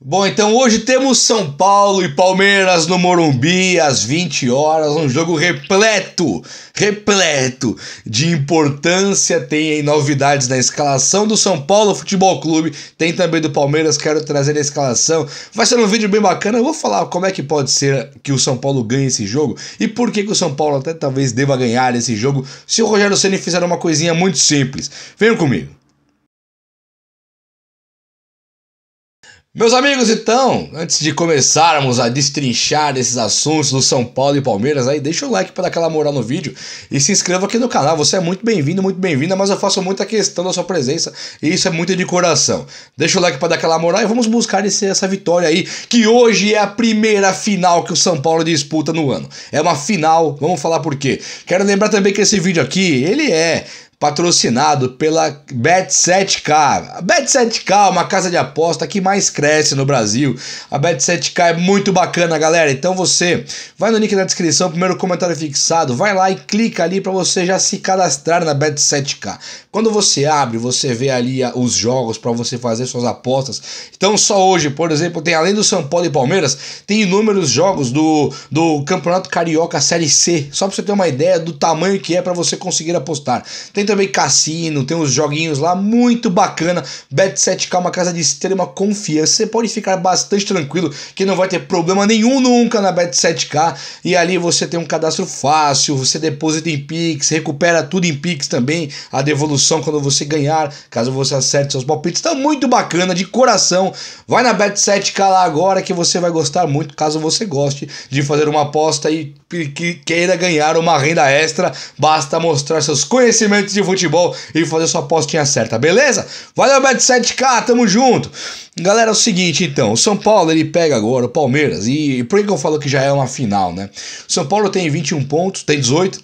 Bom, então hoje temos São Paulo e Palmeiras no Morumbi às 20 horas, um jogo repleto, repleto de importância, tem novidades na escalação do São Paulo Futebol Clube, tem também do Palmeiras, quero trazer a escalação. Vai ser um vídeo bem bacana, eu vou falar como é que pode ser que o São Paulo ganhe esse jogo e por que, que o São Paulo até talvez deva ganhar esse jogo se o Rogério Ceni fizer uma coisinha muito simples. Venham comigo. Meus amigos, então, antes de começarmos a destrinchar esses assuntos do São Paulo e Palmeiras, aí deixa o like para dar aquela moral no vídeo e se inscreva aqui no canal. Você é muito bem-vindo, muito bem-vinda, mas eu faço muita questão da sua presença e isso é muito de coração. Deixa o like para dar aquela moral e vamos buscar esse, essa vitória aí, que hoje é a primeira final que o São Paulo disputa no ano. É uma final, vamos falar por quê. Quero lembrar também que esse vídeo aqui, ele é patrocinado pela Bet7k. A Bet7k é uma casa de aposta que mais cresce no Brasil. A Bet7k é muito bacana, galera. Então você vai no link na descrição, primeiro comentário fixado, vai lá e clica ali para você já se cadastrar na Bet7k. Quando você abre, você vê ali ah, os jogos para você fazer suas apostas. Então só hoje, por exemplo, tem além do São Paulo e Palmeiras, tem inúmeros jogos do, do Campeonato Carioca Série C. Só para você ter uma ideia do tamanho que é para você conseguir apostar. Tem também cassino, tem uns joguinhos lá muito bacana. Bet7k é uma casa de extrema confiança. Você pode ficar bastante tranquilo que não vai ter problema nenhum nunca na Bet7k. E ali você tem um cadastro fácil, você deposita em Pix, recupera tudo em Pix também, a devolução quando você ganhar, caso você acerte seus palpites. Tá muito bacana, de coração. Vai na Bet7k lá agora que você vai gostar muito, caso você goste de fazer uma aposta e que queira ganhar uma renda extra, basta mostrar seus conhecimentos de futebol e fazer sua apostinha certa, beleza? Valeu, Bet7K, tamo junto! Galera, é o seguinte então, o São Paulo ele pega agora o Palmeiras e por que eu falo que já é uma final, né? O São Paulo tem 21 pontos, tem 18,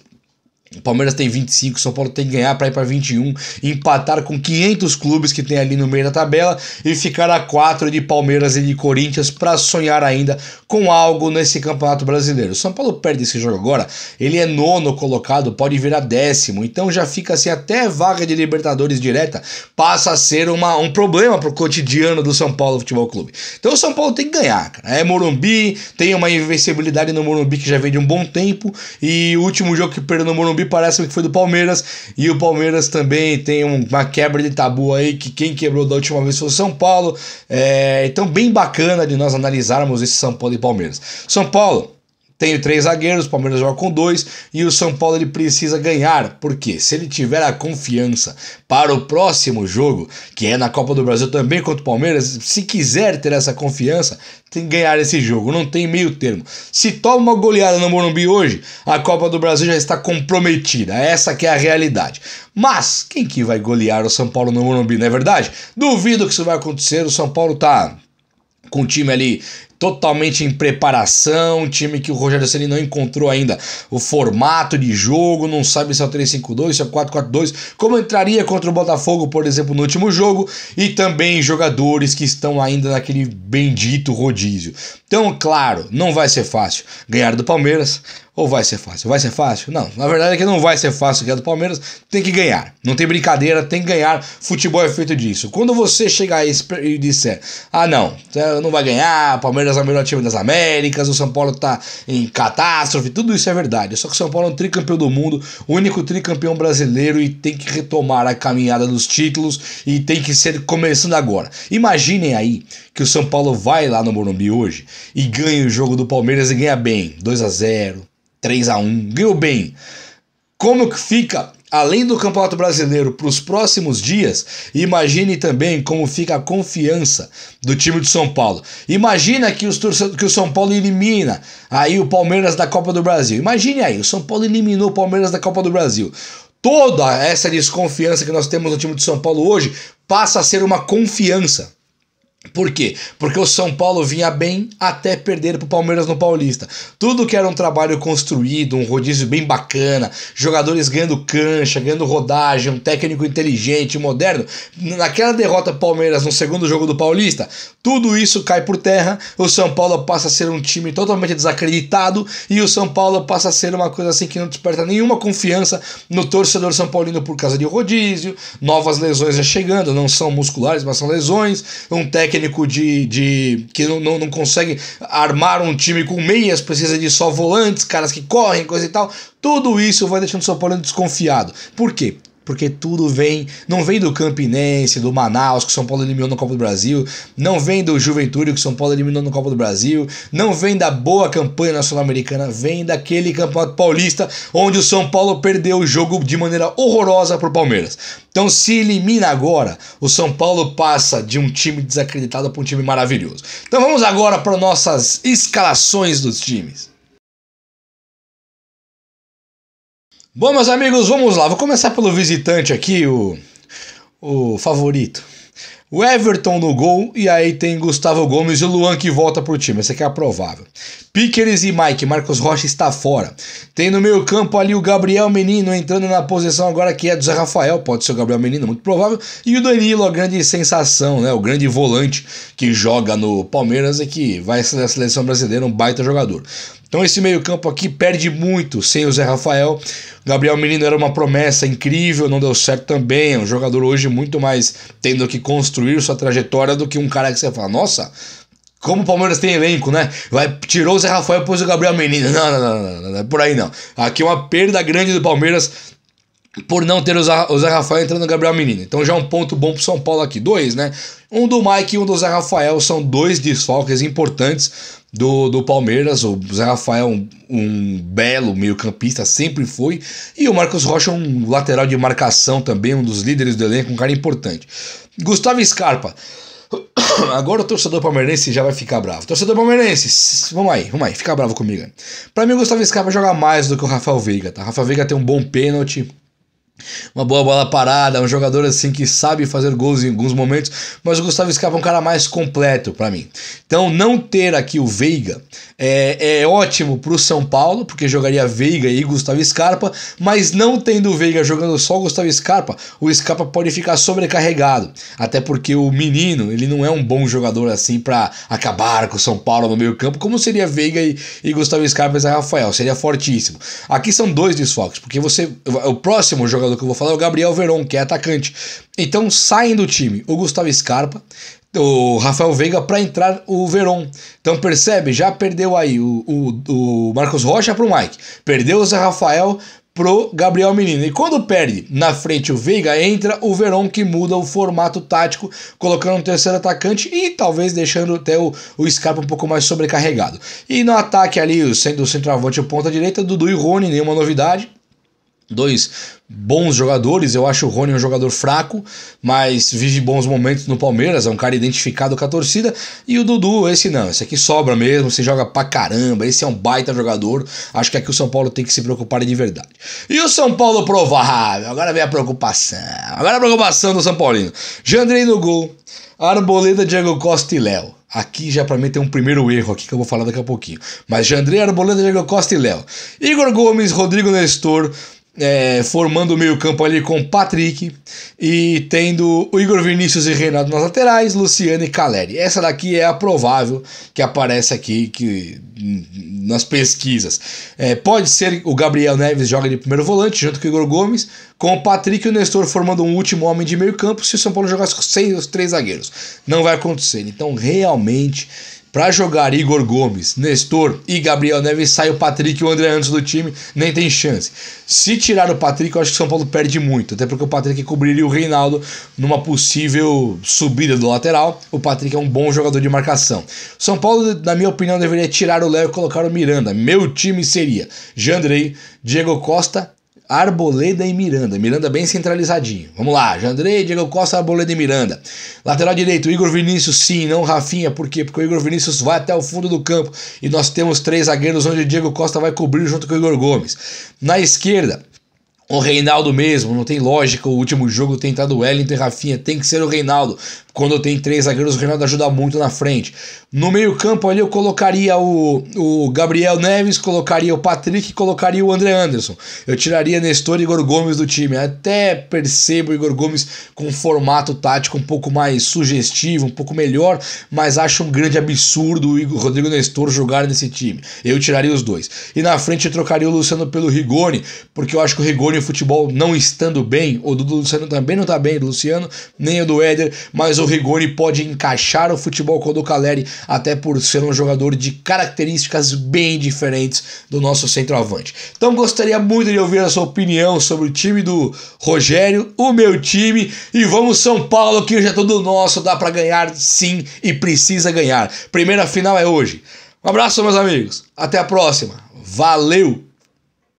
o Palmeiras tem 25, São Paulo tem que ganhar para ir para 21, empatar com 500 clubes que tem ali no meio da tabela e ficar a 4 de Palmeiras e de Corinthians para sonhar ainda com algo nesse Campeonato Brasileiro. O São Paulo perde esse jogo agora, ele é nono colocado, pode virar décimo, então já fica assim até vaga de Libertadores direta passa a ser uma, um problema pro cotidiano do São Paulo Futebol Clube. Então o São Paulo tem que ganhar, cara. É Morumbi, tem uma invencibilidade no Morumbi que já vem de um bom tempo e o último jogo que perdeu no Morumbi me parece que foi do Palmeiras. E o Palmeiras também tem uma quebra de tabu aí, que quem quebrou da última vez foi o São Paulo. É, então, bem bacana de nós analisarmos esse São Paulo e Palmeiras. São Paulo tenho três zagueiros, o Palmeiras joga com dois e o São Paulo ele precisa ganhar, porque se ele tiver a confiança para o próximo jogo, que é na Copa do Brasil também contra o Palmeiras, se quiser ter essa confiança, tem que ganhar esse jogo, não tem meio termo. Se toma uma goleada no Morumbi hoje, a Copa do Brasil já está comprometida, essa que é a realidade. Mas quem que vai golear o São Paulo no Morumbi, não é verdade? Duvido que isso vai acontecer, o São Paulo tá com o time ali totalmente em preparação, um time que o Rogério Ceni não encontrou ainda o formato de jogo, não sabe se é o 3-5-2, se é o 4-4-2, como entraria contra o Botafogo, por exemplo, no último jogo, e também jogadores que estão ainda naquele bendito rodízio. Então, claro, não vai ser fácil ganhar do Palmeiras. Ou vai ser fácil? Vai ser fácil? Não, na verdade é que não vai ser fácil ganhar do Palmeiras. Tem que ganhar. Não tem brincadeira, tem que ganhar. Futebol é feito disso. Quando você chegar e disser, ah não, tá, não vai ganhar, Palmeiras é o melhor time das Américas, o São Paulo tá em catástrofe, tudo isso é verdade. Só que o São Paulo é um tricampeão do mundo, o único tricampeão brasileiro e tem que retomar a caminhada dos títulos e tem que ser começando agora. Imaginem aí que o São Paulo vai lá no Morumbi hoje e ganha o jogo do Palmeiras e ganha bem. 2 a 0 3 a 1 ganhou bem. Como que fica, além do Campeonato Brasileiro, para os próximos dias, imagine também como fica a confiança do time de São Paulo. Imagina que, os torcedores, que o São Paulo elimina aí o Palmeiras da Copa do Brasil. Imagine aí, o São Paulo eliminou o Palmeiras da Copa do Brasil. Toda essa desconfiança que nós temos no time de São Paulo hoje passa a ser uma confiança. Por quê? Porque o São Paulo vinha bem até perder para o Palmeiras no Paulista. Tudo que era um trabalho construído, um rodízio bem bacana, jogadores ganhando cancha, ganhando rodagem, um técnico inteligente, moderno. Naquela derrota Palmeiras no segundo jogo do Paulista, tudo isso cai por terra. O São Paulo passa a ser um time totalmente desacreditado e o São Paulo passa a ser uma coisa assim que não desperta nenhuma confiança no torcedor São Paulino por causa de rodízio, novas lesões já chegando, não são musculares, mas são lesões, um técnico técnico de, de que não, não, não consegue armar um time com meias, precisa de só volantes, caras que correm, coisa e tal. Tudo isso vai deixando o São Paulo desconfiado. Por quê? porque tudo vem, não vem do Campinense, do Manaus, que o São Paulo eliminou no Copa do Brasil, não vem do Juventude, que o São Paulo eliminou no Copa do Brasil, não vem da boa campanha nacional americana, vem daquele campeonato paulista onde o São Paulo perdeu o jogo de maneira horrorosa pro Palmeiras. Então se elimina agora, o São Paulo passa de um time desacreditado para um time maravilhoso. Então vamos agora para nossas escalações dos times. Bom, meus amigos, vamos lá. Vou começar pelo visitante aqui, o, o favorito. O Everton no gol e aí tem Gustavo Gomes e o Luan que volta pro time. Esse aqui é provável. Piqueres e Mike, Marcos Rocha está fora. Tem no meio campo ali o Gabriel Menino entrando na posição agora que é do Zé Rafael, pode ser o Gabriel Menino, muito provável. E o Danilo, a grande sensação, né? O grande volante que joga no Palmeiras e que vai ser da seleção brasileira, um baita jogador. Então esse meio-campo aqui perde muito sem o Zé Rafael. Gabriel Menino era uma promessa incrível, não deu certo também. É um jogador hoje muito mais tendo que construir sua trajetória do que um cara que você fala, nossa, como o Palmeiras tem elenco, né? Vai, tirou o Zé Rafael e pôs o Gabriel Menino. Não, não, não, não, não, é por aí não. Aqui é uma perda grande do Palmeiras por não ter o Zé Rafael entrando no Gabriel Menino. Então já é um ponto bom pro São Paulo aqui. Dois, né? Um do Mike e um do Zé Rafael são dois desfalques importantes do, do Palmeiras. O Zé Rafael, um, um belo meio-campista, sempre foi. E o Marcos Rocha, um lateral de marcação também, um dos líderes do elenco, um cara importante. Gustavo Scarpa. Agora o torcedor palmeirense já vai ficar bravo. Torcedor palmeirense, vamos aí, vamos aí, fica bravo comigo. Para mim, o Gustavo Scarpa joga mais do que o Rafael Veiga, tá? O Rafael Veiga tem um bom pênalti uma boa bola parada, um jogador assim que sabe fazer gols em alguns momentos, mas o Gustavo Scarpa é um cara mais completo para mim. Então, não ter aqui o Veiga é, é ótimo para o São Paulo, porque jogaria Veiga e Gustavo Scarpa, mas não tendo o Veiga jogando só o Gustavo Scarpa, o Scarpa pode ficar sobrecarregado. Até porque o menino, ele não é um bom jogador assim para acabar com o São Paulo no meio-campo, como seria Veiga e, e Gustavo Scarpa e Zé Rafael, seria fortíssimo. Aqui são dois desfoques, porque você o próximo jogador jogador que eu vou falar é o Gabriel Veron, que é atacante. Então saem do time o Gustavo Scarpa, o Rafael Veiga para entrar o Veron. Então percebe, já perdeu aí o, o, o Marcos Rocha pro Mike, perdeu o Zé Rafael pro Gabriel Menino. E quando perde na frente o Veiga, entra o Verón que muda o formato tático, colocando um terceiro atacante e talvez deixando até o, o Scarpa um pouco mais sobrecarregado. E no ataque ali, sendo o centroavante e ponta direita, Dudu e Rony, nenhuma novidade dois bons jogadores. Eu acho o Rony um jogador fraco, mas vive bons momentos no Palmeiras, é um cara identificado com a torcida. E o Dudu, esse não, esse aqui sobra mesmo, se joga pra caramba, esse é um baita jogador. Acho que aqui o São Paulo tem que se preocupar de verdade. E o São Paulo provável, agora vem a preocupação. Agora a preocupação do São Paulino. Jandrei no gol, Arboleda, Diego Costa e Léo. Aqui já para mim tem um primeiro erro aqui que eu vou falar daqui a pouquinho. Mas Jandrei Arboleda, Diego Costa e Léo. Igor Gomes, Rodrigo Nestor, é, formando o meio-campo ali com Patrick e tendo o Igor Vinícius e Renato nas laterais, Luciano e Caleri. Essa daqui é a provável que aparece aqui que, nas pesquisas. É, pode ser o Gabriel Neves joga de primeiro volante junto com o Igor Gomes, com o Patrick e o Nestor formando um último homem de meio-campo se o São Paulo jogasse com os três zagueiros. Não vai acontecer. Então, realmente para jogar Igor Gomes, Nestor e Gabriel Neves, sai o Patrick e o André antes do time, nem tem chance. Se tirar o Patrick, eu acho que o São Paulo perde muito, até porque o Patrick cobriria o Reinaldo numa possível subida do lateral. O Patrick é um bom jogador de marcação. São Paulo, na minha opinião, deveria tirar o Léo e colocar o Miranda. Meu time seria Jandrei, Diego Costa, Arboleda e Miranda. Miranda bem centralizadinho. Vamos lá, Jandrei, Diego Costa, Arboleda e Miranda. Lateral direito, Igor Vinícius, sim, não Rafinha. Por quê? Porque o Igor Vinícius vai até o fundo do campo e nós temos três zagueiros onde o Diego Costa vai cobrir junto com o Igor Gomes. Na esquerda, o Reinaldo mesmo, não tem lógica o último jogo tentado do Wellington e Rafinha, tem que ser o Reinaldo. Quando tem três zagueiros, o Reinaldo ajuda muito na frente. No meio-campo ali eu colocaria o, o Gabriel Neves, colocaria o Patrick, colocaria o André Anderson. Eu tiraria Nestor e Igor Gomes do time. Até percebo o Igor Gomes com um formato tático um pouco mais sugestivo, um pouco melhor, mas acho um grande absurdo o Rodrigo Nestor jogar nesse time. Eu tiraria os dois. E na frente eu trocaria o Luciano pelo Rigoni, porque eu acho que o Rigoni, o futebol não estando bem, o do Luciano também não está bem, do Luciano, nem o do Éder, mas o o Rigoni pode encaixar o futebol com o do Caleri, até por ser um jogador de características bem diferentes do nosso centroavante. Então gostaria muito de ouvir a sua opinião sobre o time do Rogério, o meu time, e vamos São Paulo, que hoje é todo nosso, dá para ganhar sim e precisa ganhar. Primeira final é hoje. Um abraço, meus amigos. Até a próxima. Valeu!